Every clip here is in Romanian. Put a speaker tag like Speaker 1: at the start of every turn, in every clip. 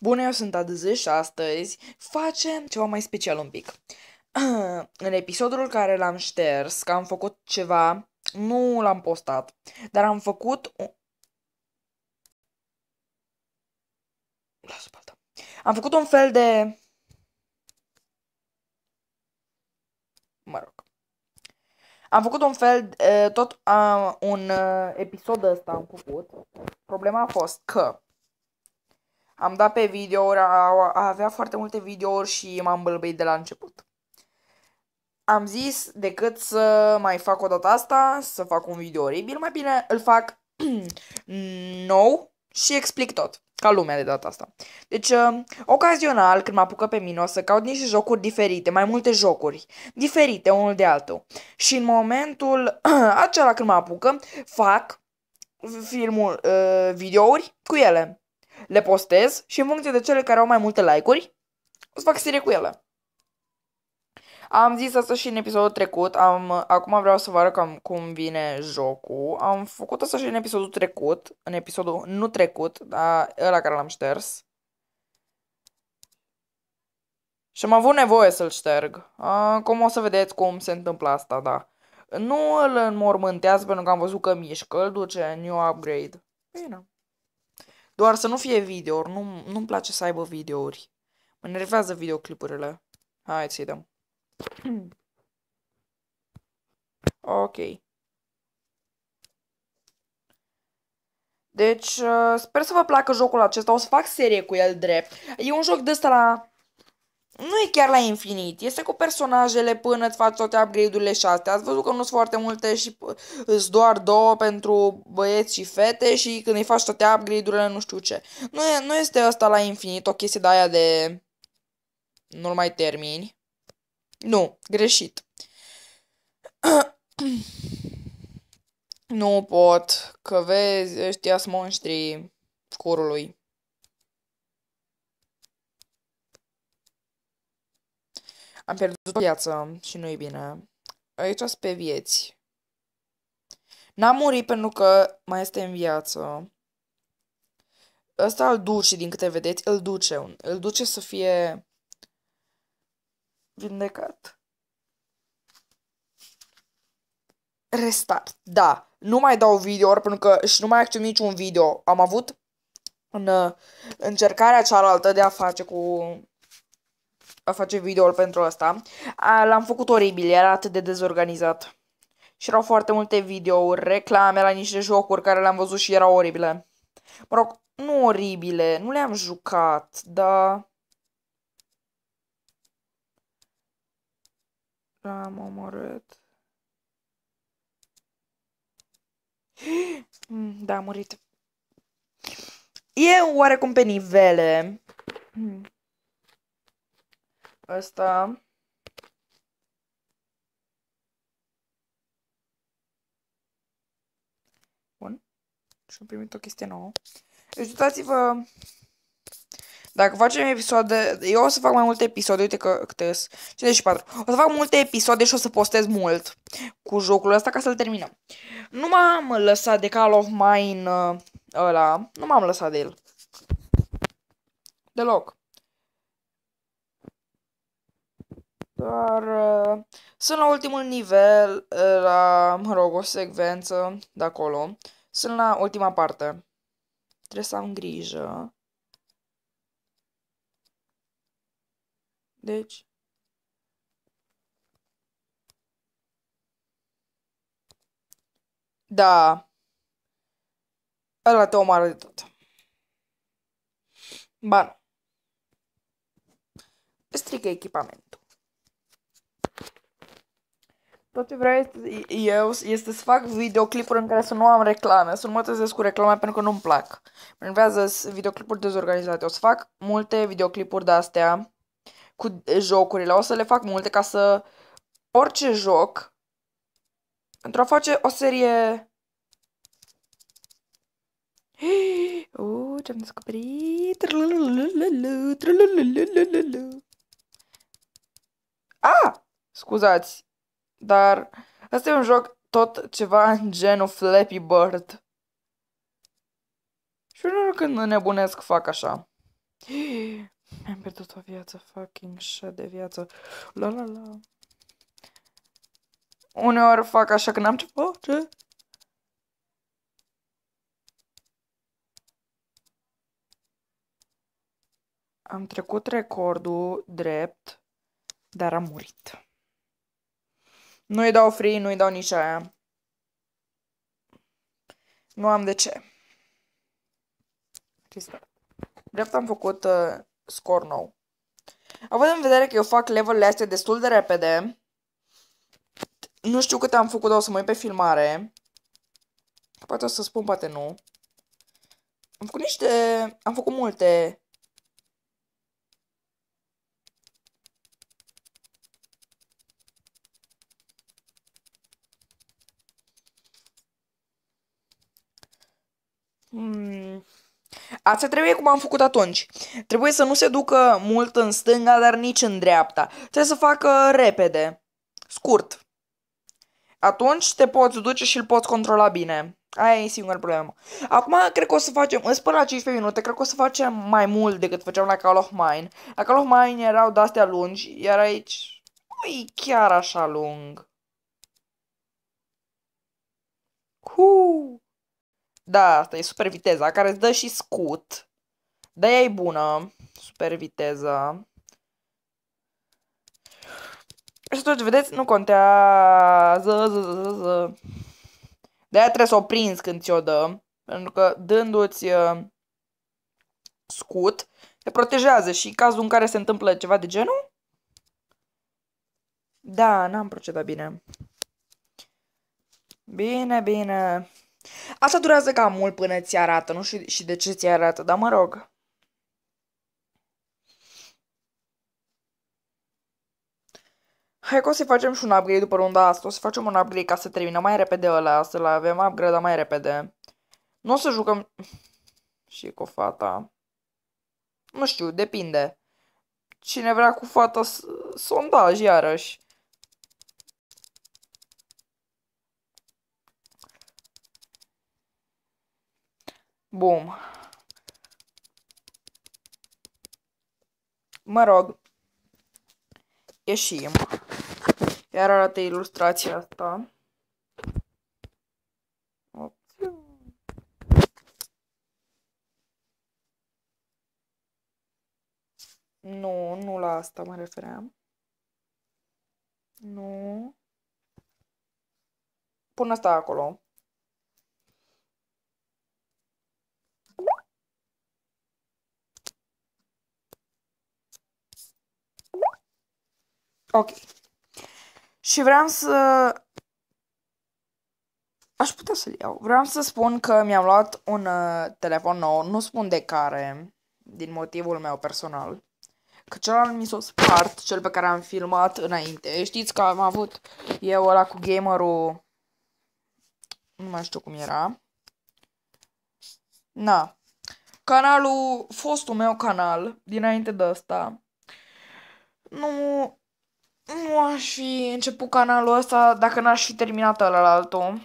Speaker 1: Bună, eu sunt Adzi și astăzi facem ceva mai special un pic. În episodul care l-am șters, că am făcut ceva, nu l-am postat, dar am făcut las Las balta. Am făcut un fel de... Mă rog. Am făcut un fel, eh, tot un eh, episod ăsta am făcut. Problema a fost că am dat pe video avea foarte multe videouri și m-am bălbăit de la început. Am zis, decât să mai fac o dată asta, să fac un video oribil, mai bine îl fac nou și explic tot, ca lumea de data asta. Deci, uh, ocazional, când mă apucă pe mine, o să caut niște jocuri diferite, mai multe jocuri, diferite unul de altul. Și în momentul uh, acela când mă apucă, fac filmul, uh, videouri cu ele le postez și în funcție de cele care au mai multe like-uri, o să fac serie cu ele. Am zis asta și în episodul trecut, am, acum vreau să vă arăt cam cum vine jocul. Am făcut asta și în episodul trecut, în episodul nu trecut, dar ăla care l-am șters. Și am avut nevoie să-l șterg. Cum o să vedeți cum se întâmplă asta, da. Nu îl înmormântează pentru că am văzut că mișcă, îl duce New Upgrade. Bine. Doar să nu fie video, nu, nu-mi place să aibă videouri. Mă nervează videoclipurile. Hai să-i dăm. ok. Deci, uh, sper să vă placă jocul acesta, o să fac serie cu el drept. E un joc de ăsta la nu e chiar la infinit, este cu personajele până îți faci toate upgrade-urile și astea. Ați văzut că nu sunt foarte multe și îți doar două pentru băieți și fete și când îi faci toate upgrade-urile nu știu ce. Nu, e, nu este asta la infinit, o chestie de aia de... Nu-l mai termini. Nu, greșit. nu pot, că vezi, ăștia sunt monștrii curului. Am pierdut o viață și nu-i bine. Aici sunt pe vieți. n am murit pentru că mai este în viață. Ăsta îl duce, din câte vedeți, îl duce. Îl duce să fie vindecat. Restart. Da. Nu mai dau video pentru că și nu mai acționez niciun video. Am avut în uh, încercarea cealaltă de a face cu a face videoul pentru asta. L-am făcut oribil, era atât de dezorganizat. Și erau foarte multe videouri, reclame la niște jocuri care le-am văzut și erau oribile. Mă rog, nu oribile, nu le-am jucat, dar... L-am omorât. Mm, da, a murit. E oarecum pe nivele. Mm ăsta. Bun. Și am primit o chestie nouă. Deci uitați-vă... Dacă facem episoade... Eu o să fac mai multe episoade, uite că câte 54. O să fac multe episoade și o să postez mult cu jocul ăsta ca să-l terminăm. Nu m-am lăsat de Call of Mine uh, ăla. Nu m-am lăsat de el. Deloc. Dar uh, sunt la ultimul nivel, uh, la, mă rog, o secvență de acolo. Sunt la ultima parte. Trebuie să am grijă. Deci... Da. Ăla te omoară de tot. Bun. Strică echipament. Tot ce vreau este, eu este să fac videoclipuri în care să nu am reclame, să nu mă trezesc cu reclame pentru că nu-mi plac. Mă enervează videoclipuri dezorganizate. O să fac multe videoclipuri de-astea cu jocurile. O să le fac multe ca să orice joc pentru a face o serie... Uuu, ce-am descoperit! Ah! Scuzați! Dar ăsta e un joc tot ceva în genul Flappy Bird. Și unor când nebunesc fac așa. Mi-am pierdut o viață, fucking shit de viață. La la la. Uneori fac așa că n-am ce face. Am trecut recordul drept, dar am murit. Nu-i dau free, nu-i dau nici aia. Nu am de ce. Drept am făcut uh, scor nou. Având în vedere că eu fac level este astea destul de repede, nu știu cât am făcut, o să mă uit pe filmare. Poate o să spun, poate nu. Am făcut niște... Am făcut multe Hmm. Asta trebuie cum am făcut atunci. Trebuie să nu se ducă mult în stânga, dar nici în dreapta. Trebuie să facă repede, scurt. Atunci te poți duce și îl poți controla bine. Aia e singura problemă. Acum cred că o să facem, îți până la 15 minute, cred că o să facem mai mult decât făceam la Call of Mine. La Call of Mine erau de-astea lungi, iar aici nu e chiar așa lung. Cu. Da, asta e super viteza, care îți dă și scut. Da, e bună. Super viteza. Și atunci, vedeți, nu contează. De-aia trebuie să o prinzi când ți-o dă. Pentru că dându-ți uh, scut, te protejează și în cazul în care se întâmplă ceva de genul, da, n-am procedat bine. Bine, bine. Asta durează cam mult până ți arată, nu știu și de ce ți arată, dar mă rog. Hai că o să facem și un upgrade după runda asta, o să facem un upgrade ca să termină mai repede ăla, să-l avem upgrade mai repede. Nu o să jucăm și cu fata. Nu știu, depinde. Cine vrea cu fata sondaj iarăși. Bum. Mă rog. Ieșim. Iar arată ilustrația asta. Nu, nu la asta mă refeream. Nu. Pun asta acolo. Ok. Și vreau să... Aș putea să-l iau. Vreau să spun că mi-am luat un uh, telefon nou. Nu spun de care, din motivul meu personal. Că celălalt mi s a spart, cel pe care am filmat înainte. Știți că am avut eu ăla cu gamerul... Nu mai știu cum era. Na. Canalul, fostul meu canal, dinainte de asta, nu nu aș fi început canalul ăsta dacă n-aș fi terminat ăla altul.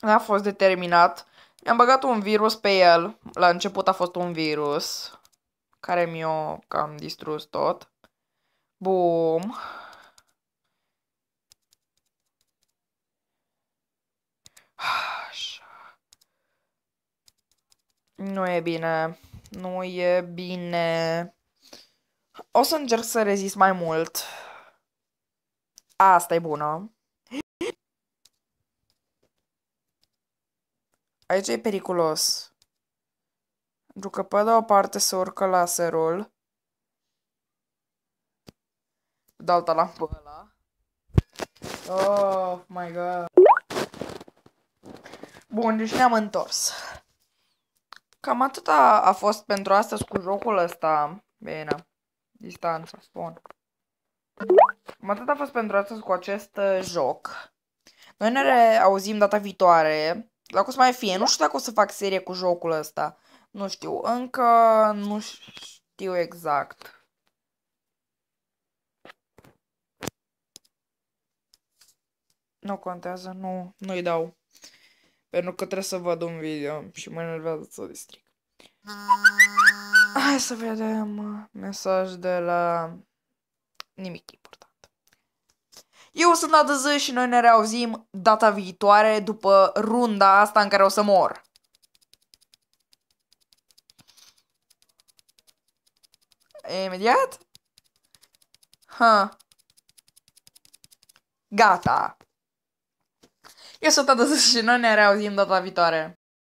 Speaker 1: N-a fost determinat. Mi-am băgat un virus pe el. La început a fost un virus care mi-o cam distrus tot. Bum. Așa. Nu e bine. Nu e bine. O să încerc să rezist mai mult. Asta e bună. Aici e periculos. Pentru că pe de o parte se urcă laserul. De alta la pe ăla. Oh my god. Bun, deci ne-am întors. Cam atâta a fost pentru astăzi cu jocul ăsta. Bine distanța. Bun. Cam atât a fost pentru astăzi cu acest uh, joc. Noi ne auzim data viitoare. Dacă o să mai fie, nu știu dacă o să fac serie cu jocul ăsta. Nu știu, încă nu știu exact. Nu contează, nu, nu-i dau. Pentru că trebuie să văd un video și mă enervează să-l stric. Hai să vedem mesaj de la nimic important. Eu sunt Adăză și noi ne reauzim data viitoare după runda asta în care o să mor. Imediat? Ha. Gata. Eu sunt Adăză și noi ne reauzim data viitoare.